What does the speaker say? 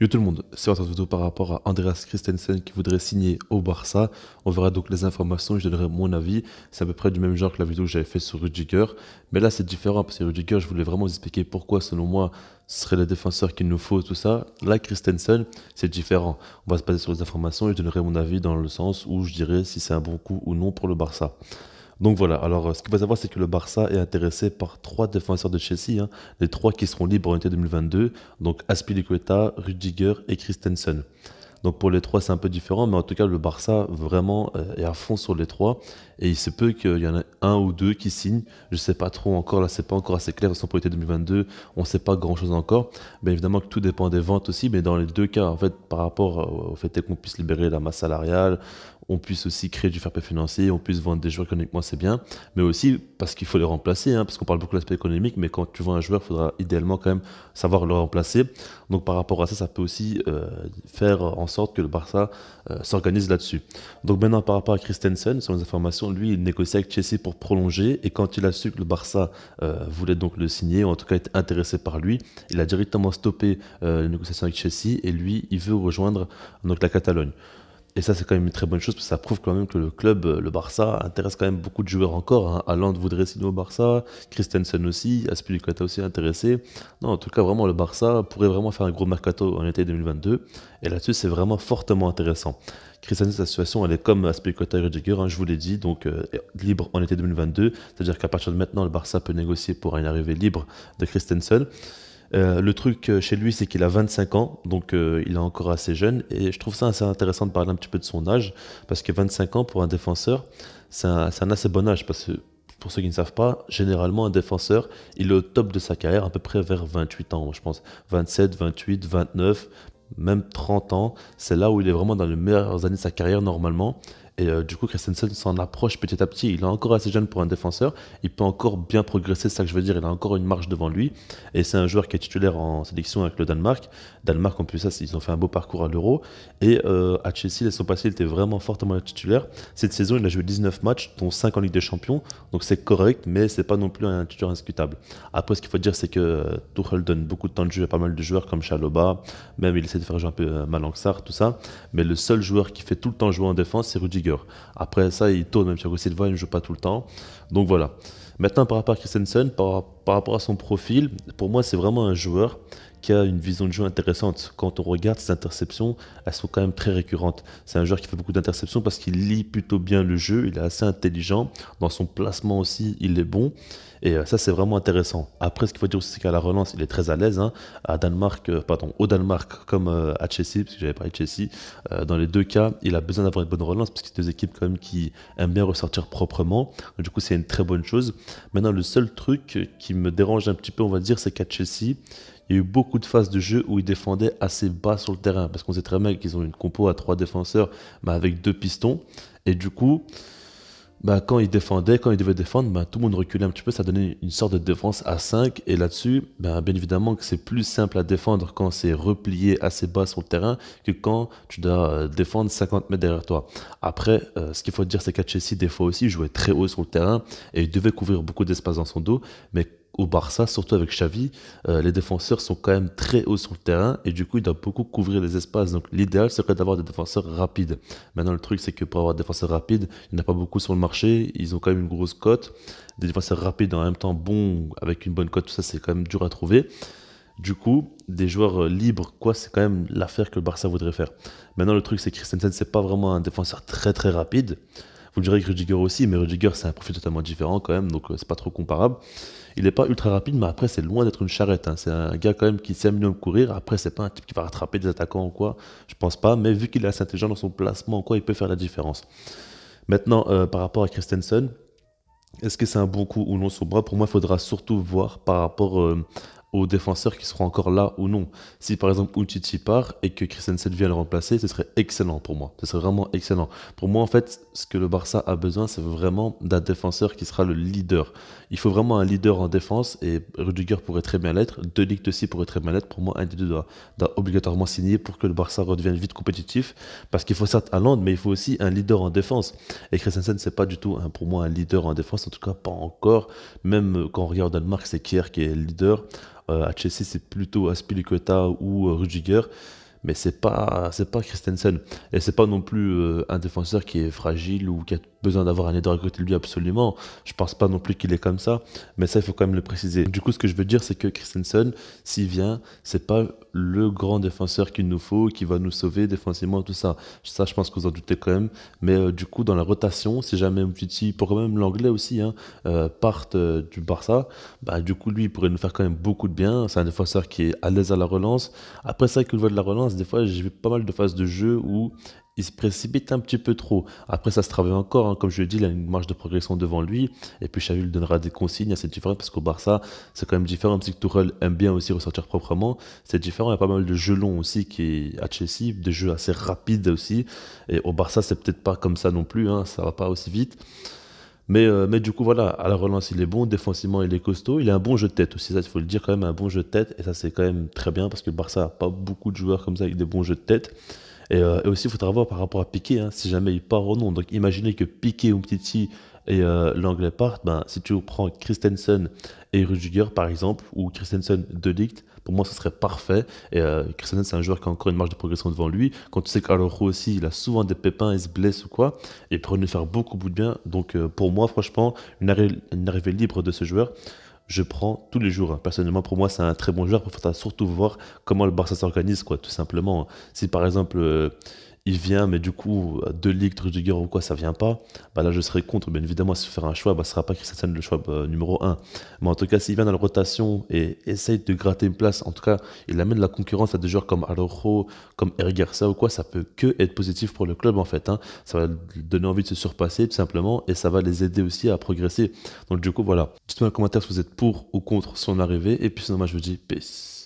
Yo tout le monde, c'est votre vidéo par rapport à Andreas Christensen qui voudrait signer au Barça. On verra donc les informations, je donnerai mon avis. C'est à peu près du même genre que la vidéo que j'avais fait sur Rudiger. Mais là c'est différent parce que Rudiger, je voulais vraiment vous expliquer pourquoi selon moi ce serait le défenseur qu'il nous faut, tout ça. Là Christensen, c'est différent. On va se baser sur les informations et je donnerai mon avis dans le sens où je dirais si c'est un bon coup ou non pour le Barça. Donc voilà, alors euh, ce qu'il faut savoir, c'est que le Barça est intéressé par trois défenseurs de Chelsea, hein, les trois qui seront libres en été 2022, donc Aspilicueta, Rudiger et Christensen. Donc pour les trois, c'est un peu différent, mais en tout cas, le Barça vraiment euh, est à fond sur les trois. Et il se peut qu'il y en ait un ou deux qui signent. Je ne sais pas trop encore, là, c'est pas encore assez clair. Ils sont pour l'été 2022, on ne sait pas grand chose encore. Mais évidemment que tout dépend des ventes aussi, mais dans les deux cas, en fait, par rapport euh, au fait qu'on puisse libérer la masse salariale, on puisse aussi créer du fair play financier, on puisse vendre des joueurs économiquement, c'est bien, mais aussi parce qu'il faut les remplacer, hein, parce qu'on parle beaucoup de l'aspect économique, mais quand tu vends un joueur, il faudra idéalement quand même savoir le remplacer. Donc par rapport à ça, ça peut aussi euh, faire en sorte que le Barça euh, s'organise là-dessus. Donc maintenant, par rapport à Christensen, selon les informations, lui, il négociait avec Chelsea pour prolonger, et quand il a su que le Barça euh, voulait donc le signer, ou en tout cas être intéressé par lui, il a directement stoppé les négociations avec Chelsea, et lui, il veut rejoindre donc, la Catalogne. Et ça, c'est quand même une très bonne chose parce que ça prouve quand même que le club, euh, le Barça, intéresse quand même beaucoup de joueurs encore. Hein. Allende voudrait signer au Barça, Christensen aussi, Aspilicueta aussi intéressé. Non, en tout cas, vraiment, le Barça pourrait vraiment faire un gros mercato en été 2022. Et là-dessus, c'est vraiment fortement intéressant. Christensen, sa situation, elle est comme Aspilicueta et Rudiger, hein, je vous l'ai dit, donc euh, libre en été 2022. C'est-à-dire qu'à partir de maintenant, le Barça peut négocier pour une arrivée libre de Christensen. Euh, le truc euh, chez lui, c'est qu'il a 25 ans, donc euh, il est encore assez jeune. Et je trouve ça assez intéressant de parler un petit peu de son âge, parce que 25 ans pour un défenseur, c'est un, assez bon âge. Parce que pour ceux qui ne savent pas, généralement, un défenseur, il est au top de sa carrière à peu près vers 28 ans, je pense. 27, 28, 29, même 30 ans. C'est là où il est vraiment dans les meilleures années de sa carrière normalement. Et euh, du coup, Christensen s'en approche petit à petit. Il est encore assez jeune pour un défenseur. Il peut encore bien progresser, c'est ça que je veux dire. Il a encore une marge devant lui. Et c'est un joueur qui est titulaire en sélection avec le Danemark. Danemark, en plus, ça, ils ont fait un beau parcours à l'Euro. Et euh, à Chelsea, la son il était vraiment fortement titulaire. Cette saison, il a joué 19 matchs, dont 5 en Ligue des Champions. Donc c'est correct, mais c'est pas non plus un titulaire indiscutable. Après, ce qu'il faut dire, c'est que euh, Tuchel donne beaucoup de temps de jeu à pas mal de joueurs comme Chaloba. Même il essaie de faire jouer un peu Sarr, tout ça. Mais le seul joueur qui fait tout le temps jouer en défense, c'est Rudiger. Après ça, il tourne, même Thiago Silva, il ne joue pas tout le temps. Donc voilà. Maintenant, par rapport à Christensen, par rapport à son profil, pour moi, c'est vraiment un joueur qui a une vision de jeu intéressante. Quand on regarde ses interceptions, elles sont quand même très récurrentes. C'est un joueur qui fait beaucoup d'interceptions parce qu'il lit plutôt bien le jeu, il est assez intelligent. Dans son placement aussi, il est bon. Et euh, ça, c'est vraiment intéressant. Après, ce qu'il faut dire aussi, c'est qu'à la relance, il est très à l'aise. Hein. À Danemark, euh, pardon, au Danemark comme euh, à Chelsea, parce que j'avais parlé de Chelsea, dans les deux cas, il a besoin d'avoir une bonne relance, parce que c'est deux équipes quand même qui aiment bien ressortir proprement. du coup, c'est une très bonne chose. Maintenant, le seul truc qui me dérange un petit peu, on va dire, c'est qu'à Chelsea, il y a eu beaucoup de phases de jeu où il défendait assez bas sur le terrain, parce qu'on sait très bien qu'ils ont une compo à trois défenseurs, mais avec deux pistons, et du coup, bah, quand il défendait quand il devait défendre, bah tout le monde reculait un petit peu, ça donnait une sorte de défense à 5, et là-dessus, bah, bien évidemment que c'est plus simple à défendre quand c'est replié assez bas sur le terrain que quand tu dois euh, défendre 50 mètres derrière toi. Après, euh, ce qu'il faut dire, c'est qu'Achessi, des fois aussi, jouait très haut sur le terrain, et il devait couvrir beaucoup d'espace dans son dos, mais au Barça, surtout avec Xavi, euh, les défenseurs sont quand même très hauts sur le terrain et du coup, il doit beaucoup couvrir les espaces. Donc, l'idéal serait d'avoir des défenseurs rapides. Maintenant, le truc, c'est que pour avoir des défenseurs rapides, il n'y en a pas beaucoup sur le marché. Ils ont quand même une grosse cote. Des défenseurs rapides en même temps bons, avec une bonne cote, tout ça, c'est quand même dur à trouver. Du coup, des joueurs euh, libres, quoi, c'est quand même l'affaire que le Barça voudrait faire. Maintenant, le truc, c'est que Christensen, c'est pas vraiment un défenseur très très rapide. Vous direz que Rudiger aussi, mais Rudiger, c'est un profil totalement différent quand même, donc euh, c'est pas trop comparable. Il n'est pas ultra rapide, mais après, c'est loin d'être une charrette. Hein. C'est un gars quand même qui sait mieux courir. Après, c'est pas un type qui va rattraper des attaquants ou quoi. Je pense pas, mais vu qu'il est assez intelligent dans son placement quoi, il peut faire la différence. Maintenant, euh, par rapport à Christensen, est-ce que c'est un bon coup ou non sur bras Pour moi, il faudra surtout voir par rapport euh, aux défenseurs qui seront encore là ou non. Si par exemple Umtiti part et que Christensen vient le remplacer, ce serait excellent pour moi. Ce serait vraiment excellent. Pour moi, en fait, ce que le Barça a besoin, c'est vraiment d'un défenseur qui sera le leader. Il faut vraiment un leader en défense et Rudiger pourrait très bien l'être. Ligt aussi pourrait très bien l'être. Pour moi, un des deux doit, obligatoirement signer pour que le Barça redevienne vite compétitif. Parce qu'il faut certes Allende mais il faut aussi un leader en défense. Et Christensen, c'est pas du tout pour moi un leader en défense, en tout cas pas encore. Même quand on regarde Danemark, c'est Kier qui est leader. Euh, à Chelsea, c'est plutôt Aspilicueta ou euh, Rudiger, mais c'est pas c'est pas Christensen et c'est pas non plus euh, un défenseur qui est fragile ou qui a besoin d'avoir un aide à côté de lui absolument. Je pense pas non plus qu'il est comme ça, mais ça il faut quand même le préciser. Du coup, ce que je veux dire, c'est que Christensen, s'il vient, c'est pas le grand défenseur qu'il nous faut, qui va nous sauver défensivement, tout ça. Ça, je pense que vous en doutez quand même. Mais euh, du coup, dans la rotation, si jamais Mutiti pour quand même l'anglais aussi, hein, euh, euh, du Barça, bah, du coup, lui, il pourrait nous faire quand même beaucoup de bien. C'est un défenseur qui est à l'aise à la relance. Après ça, qu'il voit de la relance, des fois, j'ai vu pas mal de phases de jeu où il se précipite un petit peu trop. Après, ça se travaille encore. Hein. Comme je l'ai dit il a une marge de progression devant lui. Et puis, Xavi lui donnera des consignes assez différentes parce qu'au Barça, c'est quand même différent. Même si aime bien aussi ressortir proprement, c'est différent. Il y a pas mal de jeux longs aussi qui est accessible des jeux assez rapides aussi. Et au Barça, c'est peut-être pas comme ça non plus. Hein. Ça va pas aussi vite. Mais, euh, mais, du coup, voilà, à la relance, il est bon. Défensivement, il est costaud. Il a un bon jeu de tête aussi. Ça, il faut le dire, quand même, un bon jeu de tête. Et ça, c'est quand même très bien parce que le Barça n'a pas beaucoup de joueurs comme ça avec des bons jeux de tête. Euh, et, aussi, il faudra voir par rapport à Piqué, hein, si jamais il part au nom. Donc imaginez que Piqué ou et euh, l'anglais partent. Ben, si tu prends Christensen et Rudiger, par exemple, ou Christensen de Ligt, pour moi, ce serait parfait. Et euh, Christensen, c'est un joueur qui a encore une marge de progression devant lui. Quand tu sais qu'Aloro aussi, il a souvent des pépins, il se blesse ou quoi, et il pourrait nous faire beaucoup, beaucoup de bien. Donc, pour moi, franchement, une, arrivée libre de ce joueur, je prends tous les jours. Personnellement, pour moi, c'est un très bon joueur. Il faudra surtout voir comment le Barça s'organise, quoi, tout simplement. Si par exemple, euh, il vient, mais du coup, deux ligues, guerre ou quoi, ça vient pas, bah là je serais contre. Bien évidemment, si faire un choix, bah, ce sera pas Christensen le choix euh, numéro un. Mais en tout cas, s'il vient dans la rotation et essaye de gratter une place, en tout cas, il amène la concurrence à des joueurs comme Alojo comme Eric Garcia ou quoi, ça peut que être positif pour le club en fait. Hein. Ça va donner envie de se surpasser tout simplement et ça va les aider aussi à progresser. Donc du coup, voilà. Dites-moi en commentaire si vous êtes pour ou contre son arrivée. Et puis sinon, moi je vous dis peace.